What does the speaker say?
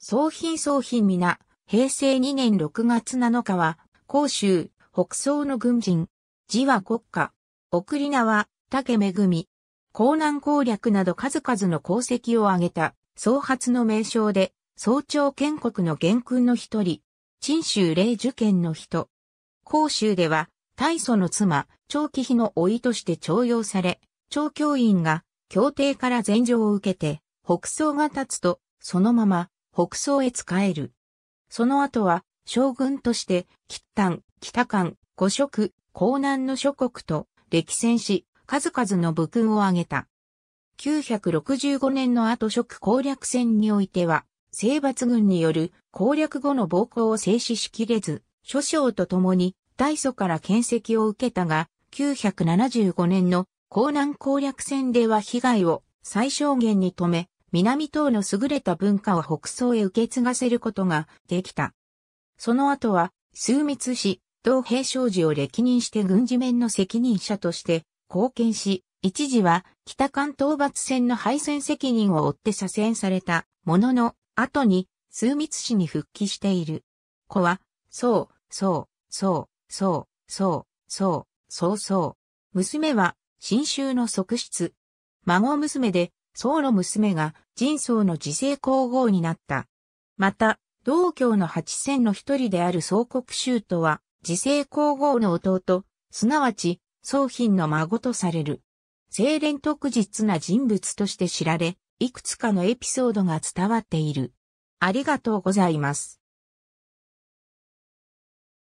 総品総品皆、平成2年6月7日は、甲州、北総の軍人、字は国家、送り名は、竹恵。江南攻略など数々の功績を挙げた、総発の名称で、総長建国の元勲の一人、陳州霊受験の人。甲州では、大祖の妻、長期妃の老いとして徴用され、長教員が、協定から禅譲を受けて、北総が立つと、そのまま、北葬へ仕える。その後は、将軍として、吉丹、北間、五色、江南の諸国と歴戦し、数々の武勲を挙げた。965年の後職攻略戦においては、征伐軍による攻略後の暴行を制止しきれず、諸将と共に大祖から建石を受けたが、975年の江南攻略戦では被害を最小限に止め、南島の優れた文化を北総へ受け継がせることができた。その後は、枢密使、東平商事を歴任して軍事面の責任者として貢献し、一時は北関東伐戦の敗戦責任を負って左遷されたものの、後に、枢密使に復帰している。子は、そう、そう、そう、そう、そう、そう、そう、そう。娘は、新州の側室。孫娘で、僧の娘が人僧の自制皇后になった。また、道教の八千の一人である宗国衆とは、自生皇后の弟、すなわち、宗品の孫とされる。清廉特実な人物として知られ、いくつかのエピソードが伝わっている。ありがとうございます。